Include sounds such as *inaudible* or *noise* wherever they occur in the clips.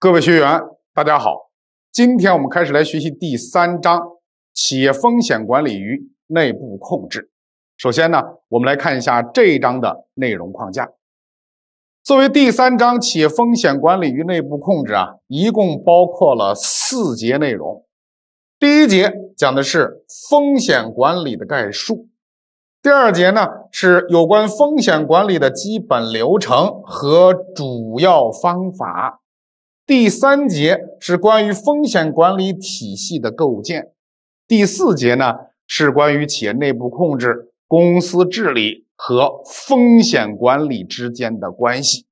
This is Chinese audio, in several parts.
各位学员，大家好！今天我们开始来学习第三章《企业风险管理与内部控制》。首先呢，我们来看一下这一章的内容框架。作为第三章《企业风险管理与内部控制》啊，一共包括了四节内容。第一节讲的是风险管理的概述；第二节呢是有关风险管理的基本流程和主要方法。第三节是关于风险管理体系的构建，第四节呢是关于企业内部控制、公司治理和风险管理之间的关系。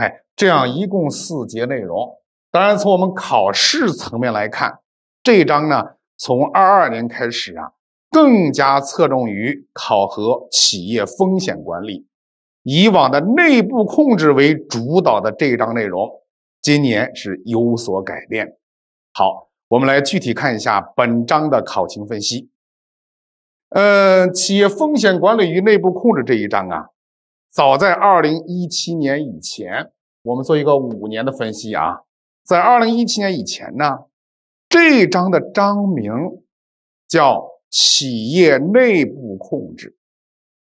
哎，这样一共四节内容。当然，从我们考试层面来看，这一章呢，从二二年开始啊，更加侧重于考核企业风险管理，以往的内部控制为主导的这一章内容。今年是有所改变。好，我们来具体看一下本章的考情分析。呃，企业风险管理与内部控制这一章啊，早在二零一七年以前，我们做一个五年的分析啊，在二零一七年以前呢，这章的章名叫企业内部控制。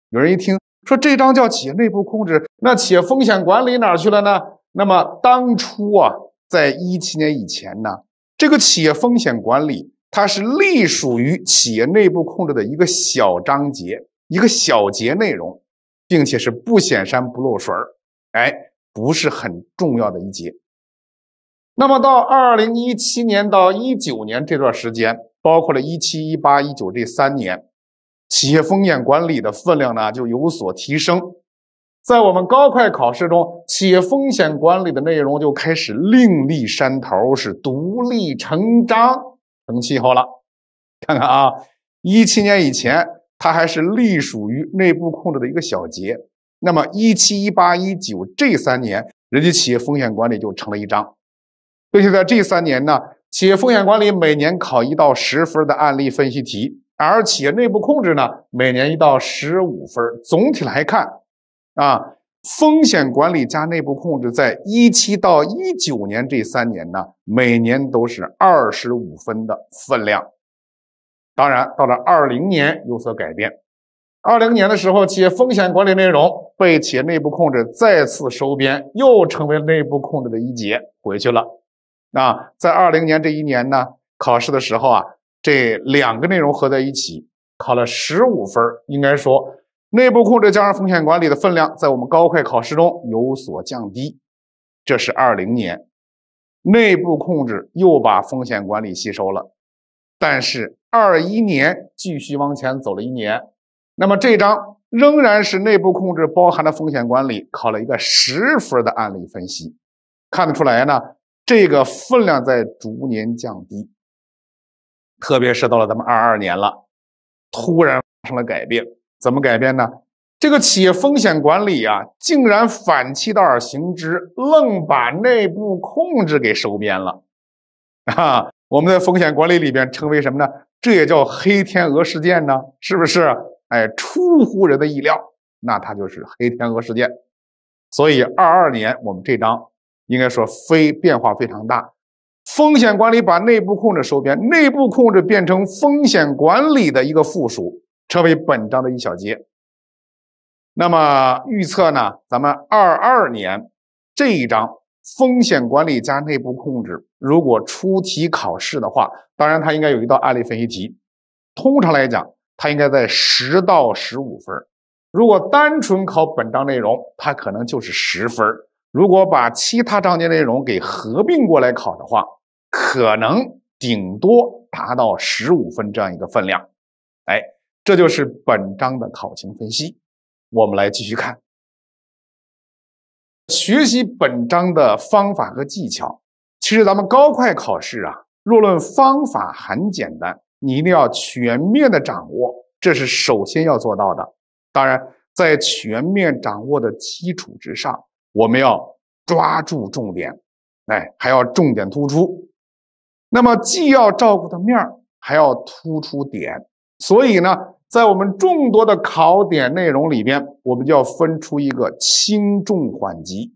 有人一听说这章叫企业内部控制，那企业风险管理哪去了呢？那么当初啊，在一七年以前呢，这个企业风险管理它是隶属于企业内部控制的一个小章节、一个小节内容，并且是不显山不露水儿，哎，不是很重要的一节。那么到二零一七年到一九年这段时间，包括了一七、一八、一九这三年，企业风险管理的分量呢就有所提升。在我们高快考试中，企业风险管理的内容就开始另立山头，是独立成章成气候了。看看啊，一七年以前，它还是隶属于内部控制的一个小节。那么一七、一八、一九这三年，人家企业风险管理就成了一章。并且在这三年呢，企业风险管理每年考一到十分的案例分析题，而企业内部控制呢，每年一到十五分。总体来看。啊，风险管理加内部控制，在一七到一九年这三年呢，每年都是二十五分的分量。当然，到了二零年有所改变。二零年的时候，企业风险管理内容被企业内部控制再次收编，又成为内部控制的一节回去了。那在二零年这一年呢，考试的时候啊，这两个内容合在一起考了十五分，应该说。内部控制加上风险管理的分量，在我们高会考试中有所降低，这是二零年，内部控制又把风险管理吸收了，但是二一年继续往前走了一年，那么这张仍然是内部控制包含的风险管理，考了一个十分的案例分析，看得出来呢，这个分量在逐年降低，特别是到了咱们二二年了，突然发生了改变。怎么改变呢？这个企业风险管理啊，竟然反其道而行之，愣把内部控制给收编了 *laughs* 啊！我们在风险管理里边称为什么呢？这也叫黑天鹅事件呢，是不是？哎，出乎人的意料，那它就是黑天鹅事件。所以二二年我们这章应该说非变化非常大，风险管理把内部控制收编，内部控制变成风险管理的一个附属。成为本章的一小节。那么预测呢？咱们二二年这一章风险管理加内部控制，如果出题考试的话，当然它应该有一道案例分析题。通常来讲，它应该在十到十五分。如果单纯考本章内容，它可能就是十分；如果把其他章节内容给合并过来考的话，可能顶多达到十五分这样一个分量。哎。这就是本章的考情分析，我们来继续看。学习本章的方法和技巧，其实咱们高快考试啊，若论方法很简单，你一定要全面的掌握，这是首先要做到的。当然，在全面掌握的基础之上，我们要抓住重点，哎，还要重点突出。那么既要照顾的面还要突出点，所以呢。在我们众多的考点内容里边，我们就要分出一个轻重缓急。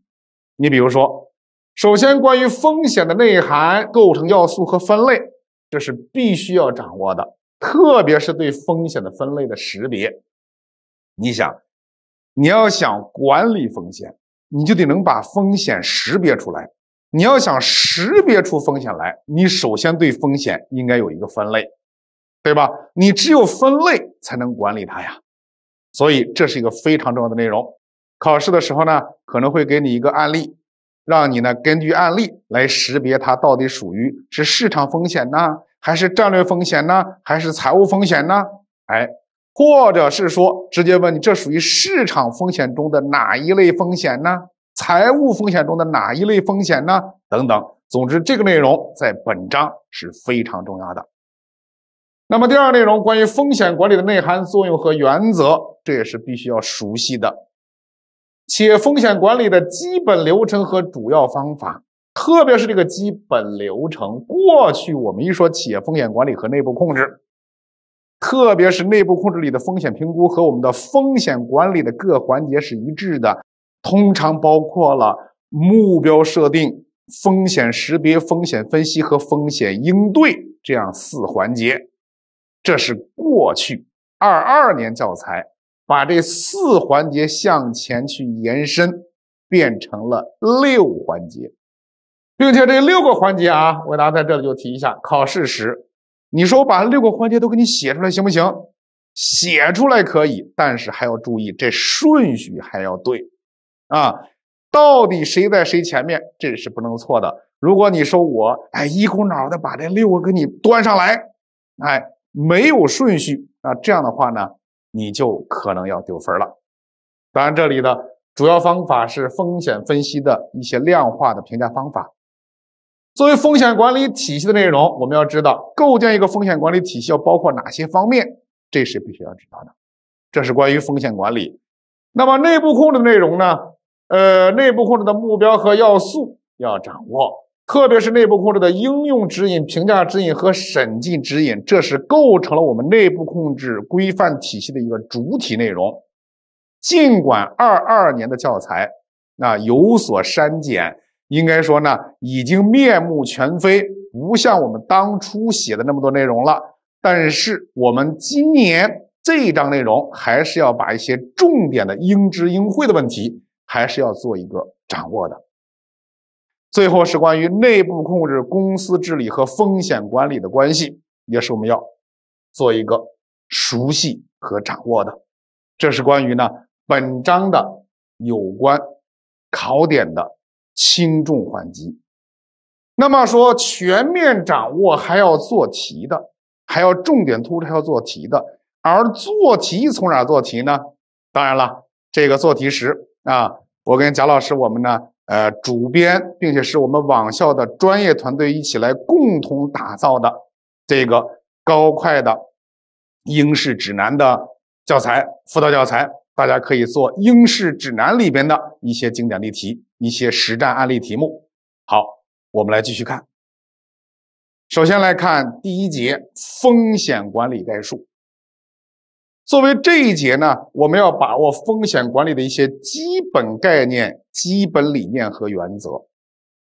你比如说，首先关于风险的内涵、构成要素和分类，这是必须要掌握的。特别是对风险的分类的识别。你想，你要想管理风险，你就得能把风险识别出来。你要想识别出风险来，你首先对风险应该有一个分类。对吧？你只有分类才能管理它呀，所以这是一个非常重要的内容。考试的时候呢，可能会给你一个案例，让你呢根据案例来识别它到底属于是市场风险呢，还是战略风险呢，还是财务风险呢？哎，或者是说直接问你这属于市场风险中的哪一类风险呢？财务风险中的哪一类风险呢？等等。总之，这个内容在本章是非常重要的。那么第二内容，关于风险管理的内涵、作用和原则，这也是必须要熟悉的。企业风险管理的基本流程和主要方法，特别是这个基本流程。过去我们一说企业风险管理和内部控制，特别是内部控制里的风险评估和我们的风险管理的各环节是一致的，通常包括了目标设定、风险识别、风险分析和风险应对这样四环节。这是过去二二年教材把这四环节向前去延伸，变成了六环节，并且这六个环节啊，我给大家在这里就提一下：考试时你说我把六个环节都给你写出来行不行？写出来可以，但是还要注意这顺序还要对啊，到底谁在谁前面，这是不能错的。如果你说我哎一股脑的把这六个给你端上来，哎。没有顺序，那这样的话呢，你就可能要丢分了。当然，这里的主要方法是风险分析的一些量化的评价方法。作为风险管理体系的内容，我们要知道构建一个风险管理体系要包括哪些方面，这是必须要知道的。这是关于风险管理。那么内部控制的内容呢？呃，内部控制的目标和要素要掌握。特别是内部控制的应用指引、评价指引和审计指引，这是构成了我们内部控制规范体系的一个主体内容。尽管二二年的教材那有所删减，应该说呢，已经面目全非，不像我们当初写的那么多内容了。但是我们今年这一章内容，还是要把一些重点的应知应会的问题，还是要做一个掌握的。最后是关于内部控制、公司治理和风险管理的关系，也是我们要做一个熟悉和掌握的。这是关于呢本章的有关考点的轻重缓急。那么说全面掌握还要做题的，还要重点突出还要做题的，而做题从哪做题呢？当然了，这个做题时啊，我跟贾老师我们呢。呃，主编并且是我们网校的专业团队一起来共同打造的这个高快的英式指南的教材辅导教材，大家可以做英式指南里边的一些经典例题、一些实战案例题目。好，我们来继续看，首先来看第一节风险管理概述。作为这一节呢，我们要把握风险管理的一些基本概念、基本理念和原则。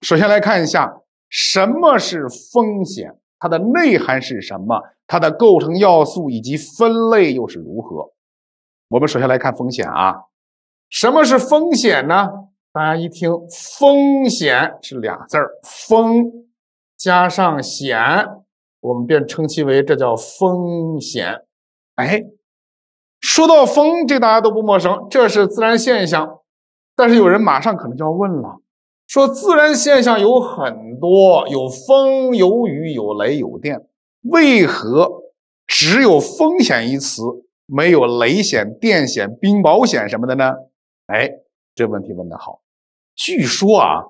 首先来看一下什么是风险，它的内涵是什么，它的构成要素以及分类又是如何。我们首先来看风险啊，什么是风险呢？大家一听，风险是俩字儿，风加上险，我们便称其为这叫风险。哎。说到风，这大家都不陌生，这是自然现象。但是有人马上可能就要问了：说自然现象有很多，有风、有雨、有雷、有电，为何只有风险一词，没有雷险、电险、冰雹险什么的呢？哎，这问题问得好。据说啊，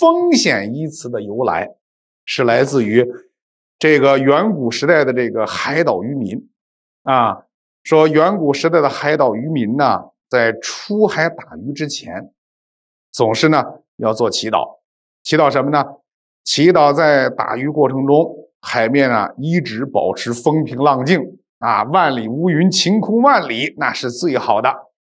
风险一词的由来是来自于这个远古时代的这个海岛渔民啊。说，远古时代的海岛渔民呢，在出海打鱼之前，总是呢要做祈祷，祈祷什么呢？祈祷在打鱼过程中，海面啊一直保持风平浪静啊，万里无云，晴空万里，那是最好的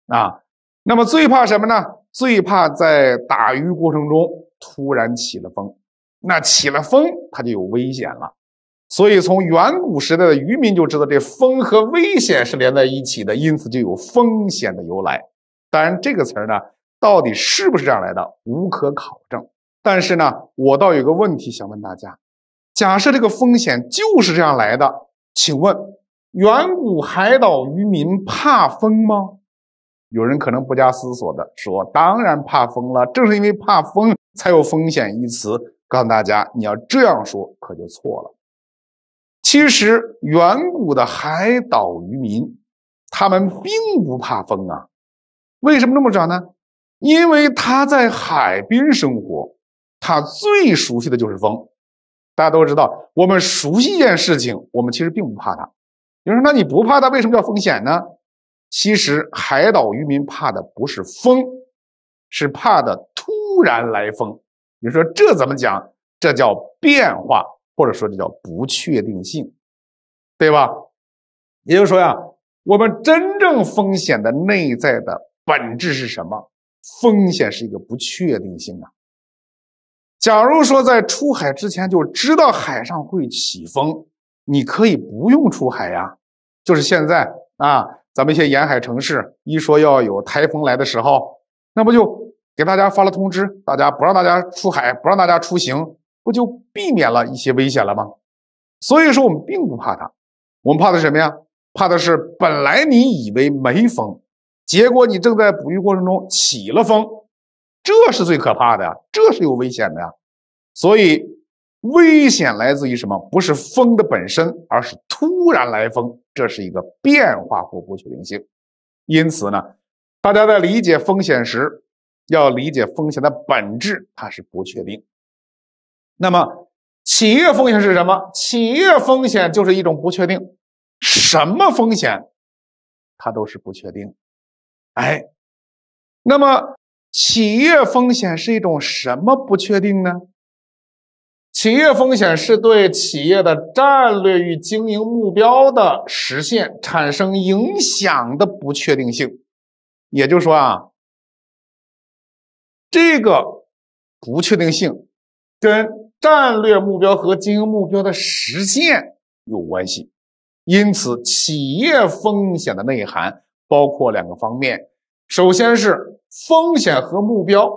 啊。那么最怕什么呢？最怕在打鱼过程中突然起了风，那起了风，它就有危险了。所以，从远古时代的渔民就知道，这风和危险是连在一起的，因此就有“风险”的由来。当然，这个词儿呢，到底是不是这样来的，无可考证。但是呢，我倒有个问题想问大家：假设这个风险就是这样来的，请问，远古海岛渔民怕风吗？有人可能不加思索的说：“当然怕风了，正是因为怕风，才有‘风险’一词。”告诉大家，你要这样说可就错了。其实，远古的海岛渔民，他们并不怕风啊。为什么这么讲呢？因为他在海边生活，他最熟悉的就是风。大家都知道，我们熟悉一件事情，我们其实并不怕它。有人说，那你不怕它，为什么叫风险呢？其实，海岛渔民怕的不是风，是怕的突然来风。你说这怎么讲？这叫变化。或者说，这叫不确定性，对吧？也就是说呀，我们真正风险的内在的本质是什么？风险是一个不确定性啊。假如说在出海之前就知道海上会起风，你可以不用出海呀。就是现在啊，咱们一些沿海城市一说要有台风来的时候，那不就给大家发了通知，大家不让大家出海，不让大家出行。不就避免了一些危险了吗？所以说我们并不怕它，我们怕的是什么呀？怕的是本来你以为没风，结果你正在捕鱼过程中起了风，这是最可怕的呀，这是有危险的呀。所以危险来自于什么？不是风的本身，而是突然来风，这是一个变化或不确定性。因此呢，大家在理解风险时，要理解风险的本质，它是不确定。那么，企业风险是什么？企业风险就是一种不确定，什么风险，它都是不确定。哎，那么企业风险是一种什么不确定呢？企业风险是对企业的战略与经营目标的实现产生影响的不确定性。也就是说啊，这个不确定性跟战略目标和经营目标的实现有关系，因此企业风险的内涵包括两个方面：首先是风险和目标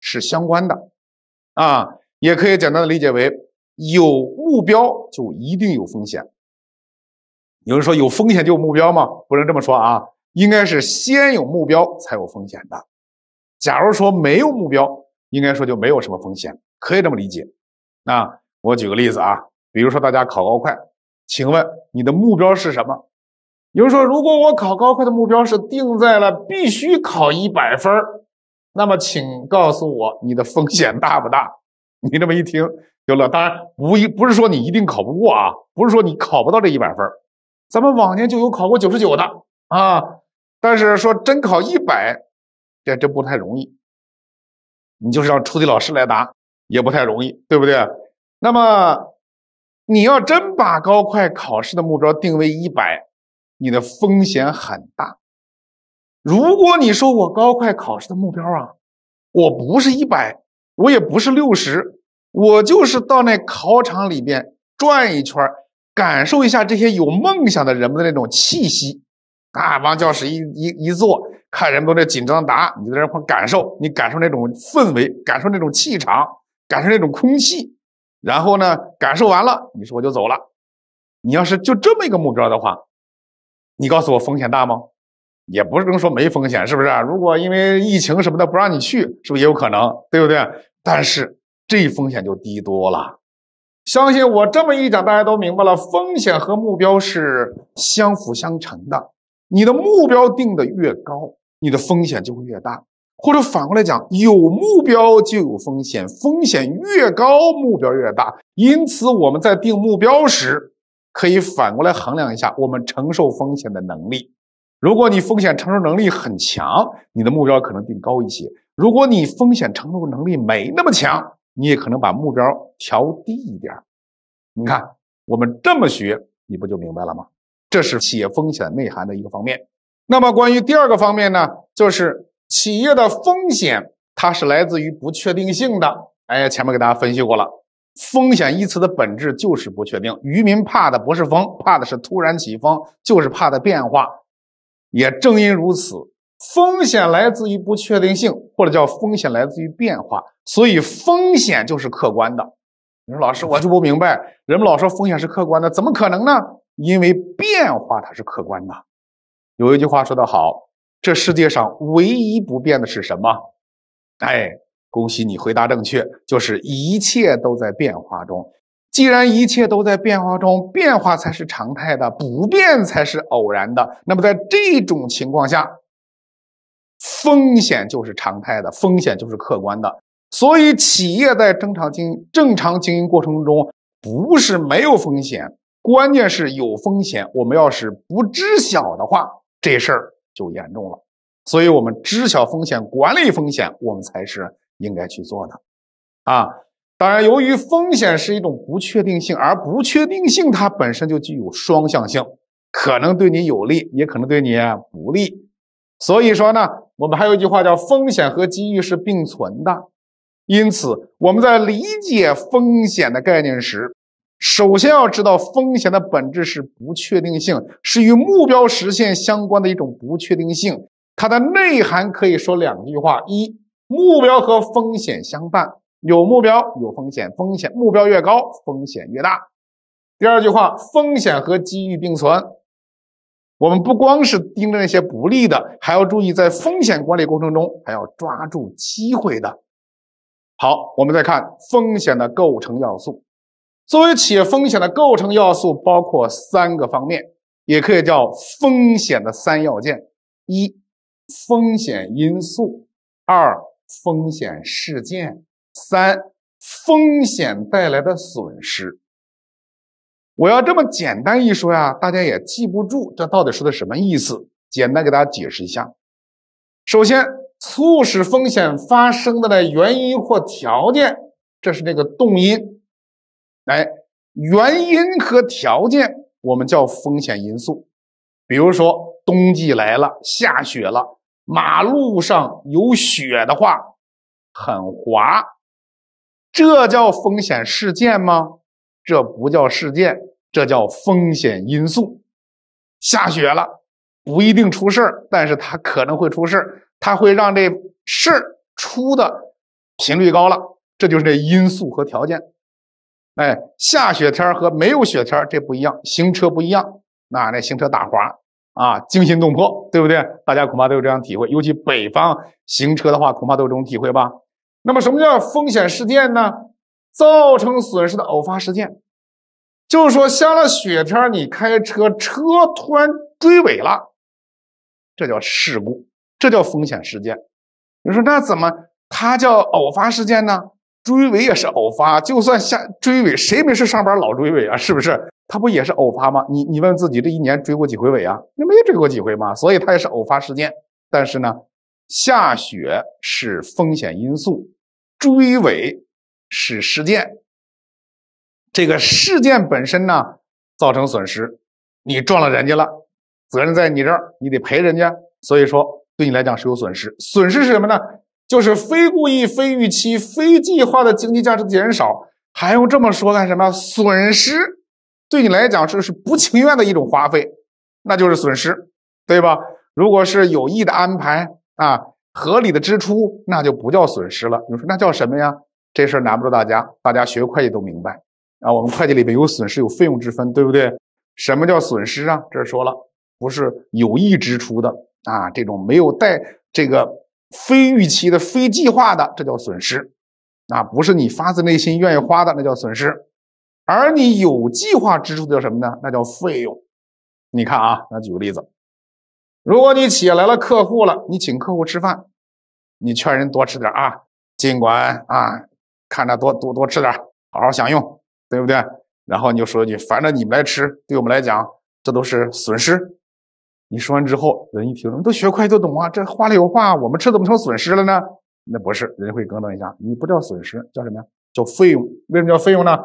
是相关的，啊，也可以简单的理解为有目标就一定有风险。有人说有风险就有目标吗？不能这么说啊，应该是先有目标才有风险的。假如说没有目标，应该说就没有什么风险，可以这么理解。啊，我举个例子啊，比如说大家考高快，请问你的目标是什么？有人说，如果我考高快的目标是定在了必须考一百分那么请告诉我你的风险大不大？*laughs* 你这么一听就乐，当然无一不是说你一定考不过啊，不是说你考不到这一百分咱们往年就有考过九十九的啊，但是说真考一百，这真不太容易。你就是让出题老师来答。也不太容易，对不对？那么你要真把高快考试的目标定为一百，你的风险很大。如果你说我高快考试的目标啊，我不是一百，我也不是六十，我就是到那考场里边转一圈，感受一下这些有梦想的人们的那种气息啊。王教室一一一坐，看人们都在紧张答，你在那块感受，你感受那种氛围，感受那种气场。感受那种空气，然后呢，感受完了，你说我就走了。你要是就这么一个目标的话，你告诉我风险大吗？也不是说没风险，是不是？如果因为疫情什么的不让你去，是不是也有可能，对不对？但是这风险就低多了。相信我这么一讲，大家都明白了，风险和目标是相辅相成的。你的目标定的越高，你的风险就会越大。或者反过来讲，有目标就有风险，风险越高，目标越大。因此，我们在定目标时，可以反过来衡量一下我们承受风险的能力。如果你风险承受能力很强，你的目标可能定高一些；如果你风险承受能力没那么强，你也可能把目标调低一点。你看，我们这么学，你不就明白了吗？这是企业风险内涵的一个方面。那么，关于第二个方面呢，就是。企业的风险，它是来自于不确定性的。哎，前面给大家分析过了，风险一词的本质就是不确定。渔民怕的不是风，怕的是突然起风，就是怕的变化。也正因如此，风险来自于不确定性，或者叫风险来自于变化，所以风险就是客观的。你说老师，我就不明白，人们老说风险是客观的，怎么可能呢？因为变化它是客观的。有一句话说得好。这世界上唯一不变的是什么？哎，恭喜你回答正确，就是一切都在变化中。既然一切都在变化中，变化才是常态的，不变才是偶然的。那么在这种情况下，风险就是常态的，风险就是客观的。所以，企业在正常经营、正常经营过程中，不是没有风险，关键是有风险。我们要是不知晓的话，这事儿。就严重了，所以我们知晓风险管理风险，我们才是应该去做的，啊，当然，由于风险是一种不确定性，而不确定性它本身就具有双向性，可能对你有利，也可能对你不利，所以说呢，我们还有一句话叫风险和机遇是并存的，因此我们在理解风险的概念时。首先要知道，风险的本质是不确定性，是与目标实现相关的一种不确定性。它的内涵可以说两句话：一，目标和风险相伴，有目标有风险，风险目标越高，风险越大；第二句话，风险和机遇并存。我们不光是盯着那些不利的，还要注意在风险管理过程中还要抓住机会的。好，我们再看风险的构成要素。作为企业风险的构成要素，包括三个方面，也可以叫风险的三要件：一、风险因素；二、风险事件；三、风险带来的损失。我要这么简单一说呀，大家也记不住这到底说的什么意思。简单给大家解释一下：首先，促使风险发生的呢原因或条件，这是那个动因。原因和条件，我们叫风险因素。比如说，冬季来了，下雪了，马路上有雪的话，很滑。这叫风险事件吗？这不叫事件，这叫风险因素。下雪了不一定出事儿，但是它可能会出事儿，它会让这事出的频率高了。这就是这因素和条件。哎，下雪天和没有雪天这不一样，行车不一样，那那行车打滑啊，惊心动魄，对不对？大家恐怕都有这样体会，尤其北方行车的话，恐怕都有这种体会吧。那么，什么叫风险事件呢？造成损失的偶发事件，就是说下了雪天你开车车突然追尾了，这叫事故，这叫风险事件。你说那怎么它叫偶发事件呢？追尾也是偶发，就算下追尾，谁没事上班老追尾啊？是不是？他不也是偶发吗？你你问自己，这一年追过几回尾啊？你没追过几回吗？所以它也是偶发事件。但是呢，下雪是风险因素，追尾是事件。这个事件本身呢，造成损失，你撞了人家了，责任在你这儿，你得赔人家。所以说，对你来讲是有损失。损失是什么呢？就是非故意、非预期、非计划的经济价值减少，还用这么说干什么？损失对你来讲是是不情愿的一种花费，那就是损失，对吧？如果是有意的安排啊，合理的支出，那就不叫损失了。你说那叫什么呀？这事儿难不住大家，大家学会计都明白啊。我们会计里面有损失、有费用之分，对不对？什么叫损失啊？这说了，不是有意支出的啊，这种没有带这个。非预期的、非计划的，这叫损失，啊，不是你发自内心愿意花的，那叫损失。而你有计划支出叫什么呢？那叫费用。你看啊，那举个例子，如果你业来了客户了，你请客户吃饭，你劝人多吃点啊，尽管啊，看着多多多吃点，好好享用，对不对？然后你就说一句，反正你们来吃，对我们来讲，这都是损失。你说完之后，人一听，都学会就懂啊。这话里有话，我们吃怎么成损失了呢？那不是，人家会耿耿一下。你不叫损失，叫什么呀？叫费用。为什么叫费用呢？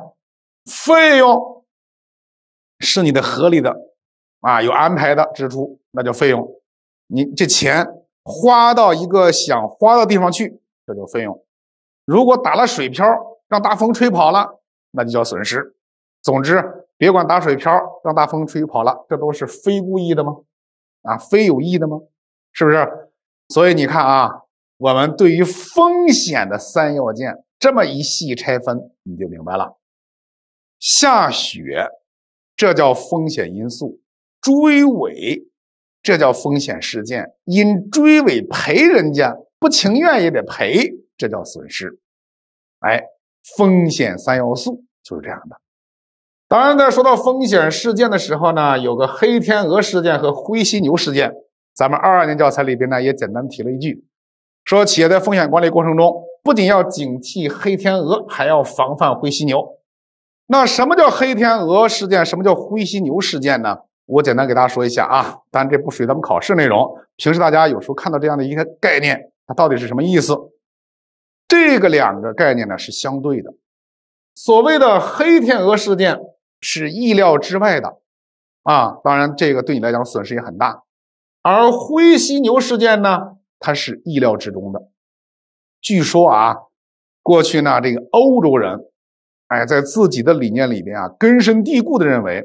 费用是你的合理的啊，有安排的支出，那叫费用。你这钱花到一个想花的地方去，这叫费用。如果打了水漂，让大风吹跑了，那就叫损失。总之，别管打水漂，让大风吹跑了，这都是非故意的吗？啊，非有意的吗？是不是？所以你看啊，我们对于风险的三要件这么一细拆分，你就明白了。下雪，这叫风险因素；追尾，这叫风险事件；因追尾赔人家，不情愿也得赔，这叫损失。哎，风险三要素就是这样的。当然，在说到风险事件的时候呢，有个黑天鹅事件和灰犀牛事件。咱们二二年教材里边呢也简单提了一句，说企业在风险管理过程中不仅要警惕黑天鹅，还要防范灰犀牛。那什么叫黑天鹅事件？什么叫灰犀牛事件呢？我简单给大家说一下啊，但这不属于咱们考试内容。平时大家有时候看到这样的一个概念，它到底是什么意思？这个两个概念呢是相对的，所谓的黑天鹅事件。是意料之外的，啊，当然这个对你来讲损失也很大，而灰犀牛事件呢，它是意料之中的。据说啊，过去呢，这个欧洲人，哎，在自己的理念里边啊，根深蒂固的认为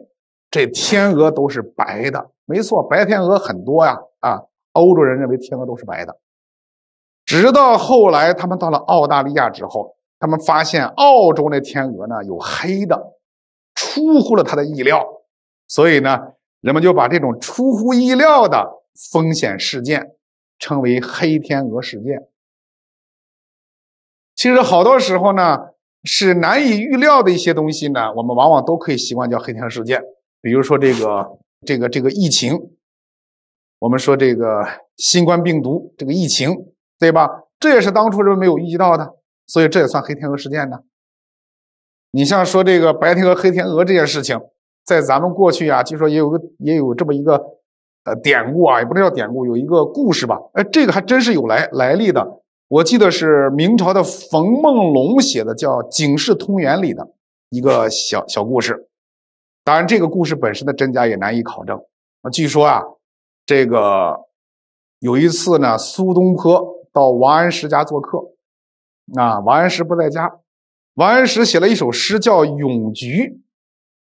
这天鹅都是白的。没错，白天鹅很多呀，啊，欧洲人认为天鹅都是白的，直到后来他们到了澳大利亚之后，他们发现澳洲那天鹅呢有黑的。出乎了他的意料，所以呢，人们就把这种出乎意料的风险事件称为黑天鹅事件。其实好多时候呢，是难以预料的一些东西呢，我们往往都可以习惯叫黑天鹅事件。比如说这个这个这个疫情，我们说这个新冠病毒这个疫情，对吧？这也是当初人们没有预计到的，所以这也算黑天鹅事件呢。你像说这个白天鹅黑天鹅这件事情，在咱们过去啊，据说也有个也有这么一个呃典故啊，也不能叫典故，有一个故事吧。哎，这个还真是有来来历的。我记得是明朝的冯梦龙写的，叫《警世通言》里的一个小小故事。当然，这个故事本身的真假也难以考证。啊，据说啊，这个有一次呢，苏东坡到王安石家做客，啊，王安石不在家。王安石写了一首诗，叫《咏菊》，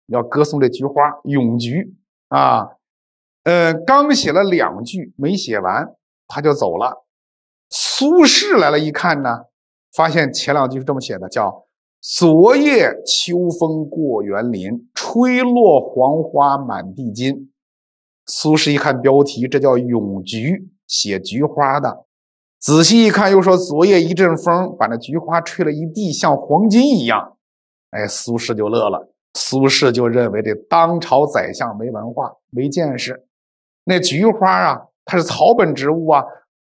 要歌颂这菊花。咏菊啊，呃，刚写了两句没写完，他就走了。苏轼来了一看呢，发现前两句是这么写的：叫“昨夜秋风过园林，吹落黄花满地金”。苏轼一看标题，这叫《咏菊》，写菊花的。仔细一看，又说昨夜一阵风把那菊花吹了一地，像黄金一样。哎，苏轼就乐了。苏轼就认为这当朝宰相没文化、没见识。那菊花啊，它是草本植物啊，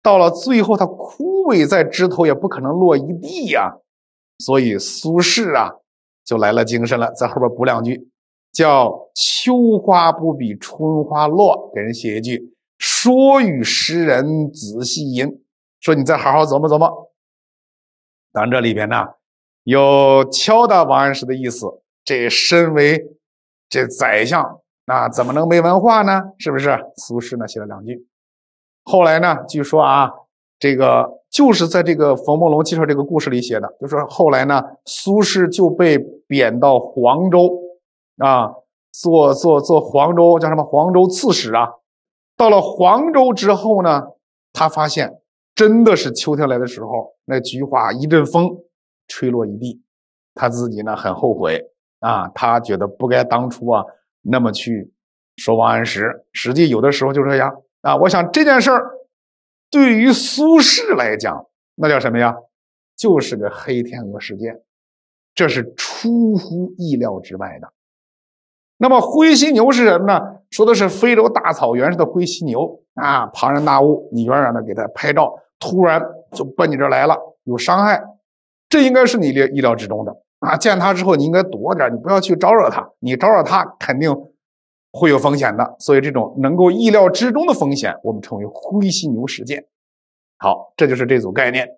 到了最后它枯萎在枝头，也不可能落一地呀。所以苏轼啊，就来了精神了，在后边补两句，叫“秋花不比春花落”，给人写一句，说与诗人仔细吟。说你再好好琢磨琢磨，咱这里边呢有敲打王安石的意思。这身为这宰相，那怎么能没文化呢？是不是？苏轼呢写了两句。后来呢，据说啊，这个就是在这个冯梦龙介绍这个故事里写的，就说后来呢，苏轼就被贬到黄州啊，做做做黄州叫什么黄州刺史啊。到了黄州之后呢，他发现。真的是秋天来的时候，那菊花一阵风，吹落一地。他自己呢很后悔啊，他觉得不该当初啊那么去说王安石。实际有的时候就这样啊。我想这件事儿对于苏轼来讲，那叫什么呀？就是个黑天鹅事件，这是出乎意料之外的。那么灰犀牛是什么呢？说的是非洲大草原上的灰犀牛啊，庞然大物，你远远的给它拍照，突然就奔你这来了，有伤害，这应该是你的意料之中的啊。见它之后，你应该躲点，你不要去招惹它，你招惹它肯定会有风险的。所以这种能够意料之中的风险，我们称为灰犀牛事件。好，这就是这组概念。